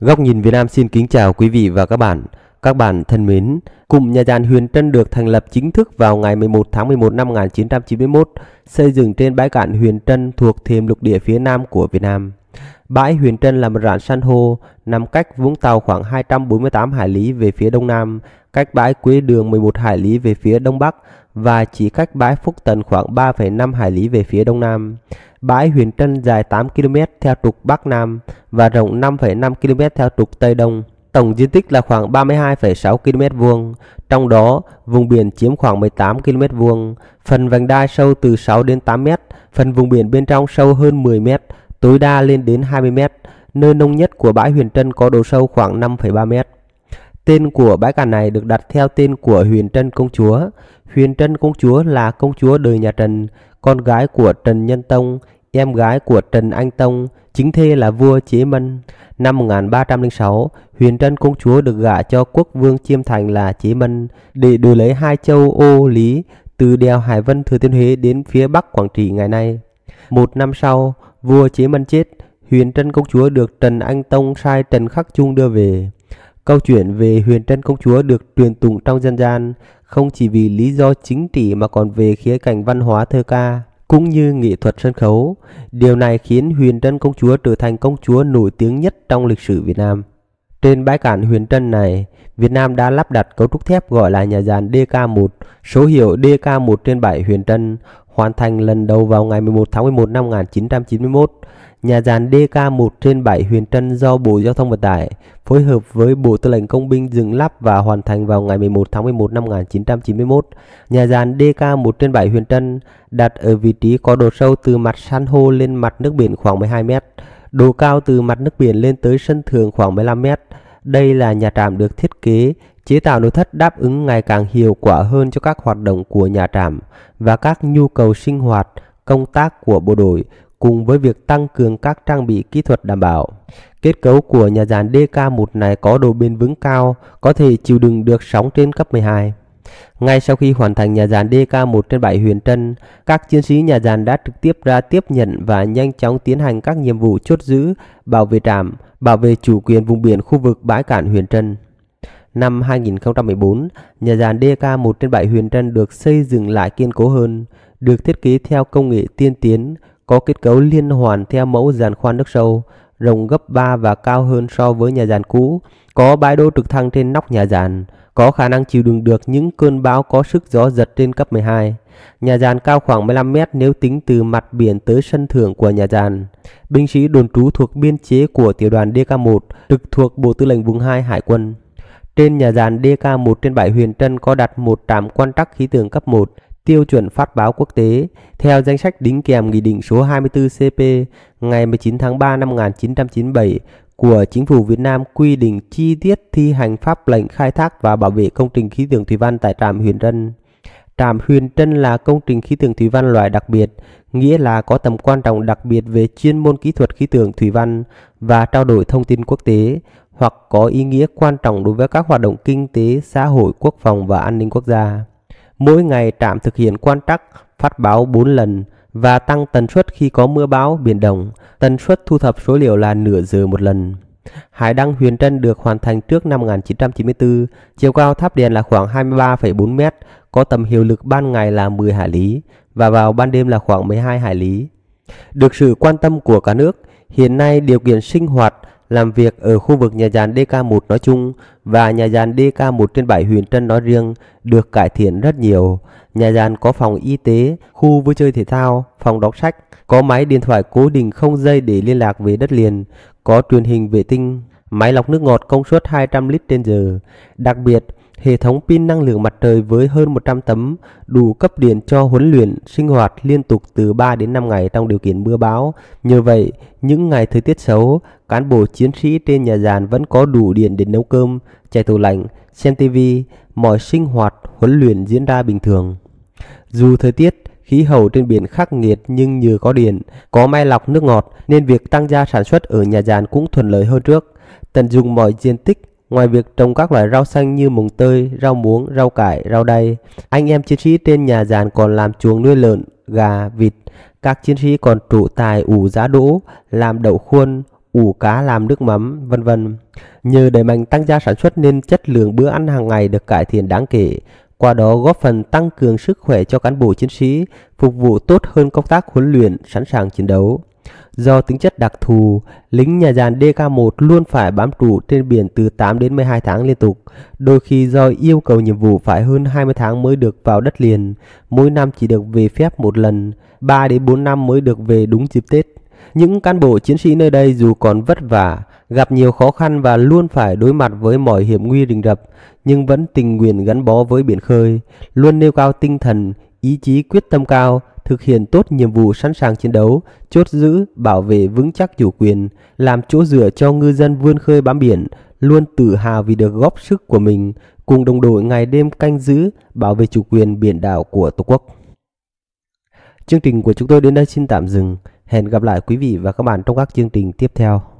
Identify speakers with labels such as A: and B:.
A: Góc nhìn Việt Nam xin kính chào quý vị và các bạn. Các bạn thân mến, cụm nhà giàn Huyền Trân được thành lập chính thức vào ngày 11 tháng 11 năm 1991, xây dựng trên bãi cạn Huyền Trân thuộc thềm lục địa phía nam của Việt Nam. Bãi Huyền Trân là một rạn san hô nằm cách Vũng Tàu khoảng 248 hải lý về phía đông nam, cách bãi Quế Đường 11 hải lý về phía đông bắc và chỉ cách bãi Phúc Tần khoảng 3,5 hải lý về phía đông nam. Bãi Huyền Trân dài 8 km theo trục bắc nam và rộng 5,5 km theo trục tây đông. Tổng diện tích là khoảng 32,6 km vuông, trong đó vùng biển chiếm khoảng 18 km vuông, phần vành đai sâu từ 6 đến 8 m, phần vùng biển bên trong sâu hơn 10 m tối đa lên đến 20 mét, nơi nông nhất của bãi Huyền Trân có độ sâu khoảng 5,3 mét. Tên của bãi cạn này được đặt theo tên của Huyền Trân Công Chúa. Huyền Trân Công Chúa là công chúa đời nhà Trần, con gái của Trần Nhân Tông, em gái của Trần Anh Tông, chính thê là vua Chế Mân. Năm 1306, Huyền Trân Công Chúa được gả cho quốc vương Chiêm Thành là Chế Mân để đổi lấy hai châu ô lý từ đèo Hải Vân Thừa Thiên Huế đến phía bắc Quảng Trị ngày nay. Một năm sau, vua Chế Minh chết, Huyền Trân Công Chúa được Trần Anh Tông sai Trần Khắc Trung đưa về. Câu chuyện về Huyền Trân Công Chúa được truyền tụng trong dân gian, không chỉ vì lý do chính trị mà còn về khía cạnh văn hóa thơ ca cũng như nghệ thuật sân khấu. Điều này khiến Huyền Trân Công Chúa trở thành công chúa nổi tiếng nhất trong lịch sử Việt Nam. Trên bãi cạn Huyền Trân này, Việt Nam đã lắp đặt cấu trúc thép gọi là nhà giàn DK1, số hiệu DK1 trên bãi Huyền Trân, hoàn thành lần đầu vào ngày 11 tháng 11 năm 1991. Nhà dàn DK1 trên 7 Huyền Trân do Bộ Giao thông Vận tải phối hợp với Bộ Tư lệnh Công binh dựng lắp và hoàn thành vào ngày 11 tháng 11 năm 1991. Nhà dàn DK1 trên 7 Huyền Trân đặt ở vị trí có độ sâu từ mặt san hô lên mặt nước biển khoảng 12 mét, độ cao từ mặt nước biển lên tới sân thượng khoảng 15 mét. Đây là nhà trạm được thiết kế Chế tạo nội thất đáp ứng ngày càng hiệu quả hơn cho các hoạt động của nhà trạm và các nhu cầu sinh hoạt, công tác của bộ đội cùng với việc tăng cường các trang bị kỹ thuật đảm bảo. Kết cấu của nhà giàn DK1 này có độ bền vững cao, có thể chịu đựng được sóng trên cấp 12. Ngay sau khi hoàn thành nhà giàn DK1 trên bãi huyền trân, các chiến sĩ nhà giàn đã trực tiếp ra tiếp nhận và nhanh chóng tiến hành các nhiệm vụ chốt giữ, bảo vệ trạm, bảo vệ chủ quyền vùng biển khu vực bãi cản huyền trân. Năm 2014, nhà giàn DK1 trên 7 Huyền Trân được xây dựng lại kiên cố hơn, được thiết kế theo công nghệ tiên tiến, có kết cấu liên hoàn theo mẫu giàn khoan nước sâu, rộng gấp 3 và cao hơn so với nhà giàn cũ, có bãi đỗ trực thăng trên nóc nhà giàn, có khả năng chịu đựng được những cơn bão có sức gió giật trên cấp 12. Nhà giàn cao khoảng 15 mét nếu tính từ mặt biển tới sân thượng của nhà giàn. Binh sĩ đồn trú thuộc biên chế của tiểu đoàn DK1 trực thuộc Bộ Tư lệnh Vùng 2 Hải quân. Trên nhà giàn DK1 trên bãi Huyền Trân có đặt một trạm quan trắc khí tượng cấp 1 tiêu chuẩn phát báo quốc tế theo danh sách đính kèm Nghị định số 24 CP ngày 19 tháng 3 năm 1997 của Chính phủ Việt Nam quy định chi tiết thi hành pháp lệnh khai thác và bảo vệ công trình khí tượng thủy văn tại trạm Huyền Trân. Trạm Huyền Trân là công trình khí tượng thủy văn loại đặc biệt, nghĩa là có tầm quan trọng đặc biệt về chuyên môn kỹ thuật khí tượng thủy văn và trao đổi thông tin quốc tế, hoặc có ý nghĩa quan trọng đối với các hoạt động kinh tế, xã hội, quốc phòng và an ninh quốc gia. Mỗi ngày trạm thực hiện quan trắc, phát báo 4 lần và tăng tần suất khi có mưa bão, biển động. Tần suất thu thập số liệu là nửa giờ một lần. Hải đăng Huyền Trân được hoàn thành trước năm 1994, chiều cao tháp đèn là khoảng 23,4 m, có tầm hiệu lực ban ngày là 10 hải lý và vào ban đêm là khoảng 12 hải lý. Được sự quan tâm của cả nước, hiện nay điều kiện sinh hoạt, làm việc ở khu vực nhà giàn DK1 nói chung và nhà giàn DK1 trên 7 huyện Trân nói riêng được cải thiện rất nhiều. Nhà giàn có phòng y tế, khu vui chơi thể thao, phòng đọc sách, có máy điện thoại cố định không dây để liên lạc với đất liền, có truyền hình vệ tinh, máy lọc nước ngọt công suất 200 lít trên giờ. Đặc biệt, hệ thống pin năng lượng mặt trời với hơn 100 tấm đủ cấp điện cho huấn luyện sinh hoạt liên tục từ 3 đến 5 ngày trong điều kiện mưa bão. Nhờ vậy, những ngày thời tiết xấu, cán bộ chiến sĩ trên nhà giàn vẫn có đủ điện để nấu cơm, chạy tủ lạnh, xem TV, mọi sinh hoạt huấn luyện diễn ra bình thường. Dù thời tiết khí hậu trên biển khắc nghiệt nhưng nhờ có điện, có máy lọc nước ngọt nên việc tăng gia sản xuất ở nhà giàn cũng thuận lợi hơn trước. Tận dụng mọi diện tích, ngoài việc trồng các loại rau xanh như mùng tơi, rau muống, rau cải, rau đay, anh em chiến sĩ trên nhà giàn còn làm chuồng nuôi lợn, gà, vịt. Các chiến sĩ còn trụ tài ủ giá đỗ, làm đậu khuôn, ủ cá làm nước mắm, vân vân. Nhờ đẩy mạnh tăng gia sản xuất nên chất lượng bữa ăn hàng ngày được cải thiện đáng kể, qua đó góp phần tăng cường sức khỏe cho cán bộ chiến sĩ, phục vụ tốt hơn công tác huấn luyện, sẵn sàng chiến đấu. Do tính chất đặc thù, lính nhà giàn DK1 luôn phải bám trụ trên biển từ 8 đến 12 tháng liên tục, đôi khi do yêu cầu nhiệm vụ phải hơn 20 tháng mới được vào đất liền, mỗi năm chỉ được về phép một lần, 3 đến 4 năm mới được về đúng dịp Tết. Những cán bộ chiến sĩ nơi đây dù còn vất vả, gặp nhiều khó khăn và luôn phải đối mặt với mọi hiểm nguy rình rập, nhưng vẫn tình nguyện gắn bó với biển khơi, luôn nêu cao tinh thần, ý chí quyết tâm cao, thực hiện tốt nhiệm vụ sẵn sàng chiến đấu, chốt giữ, bảo vệ vững chắc chủ quyền, làm chỗ dựa cho ngư dân vươn khơi bám biển, luôn tự hào vì được góp sức của mình, cùng đồng đội ngày đêm canh giữ, bảo vệ chủ quyền biển đảo của Tổ quốc. Chương trình của chúng tôi đến đây xin tạm dừng. Hẹn gặp lại quý vị và các bạn trong các chương trình tiếp theo.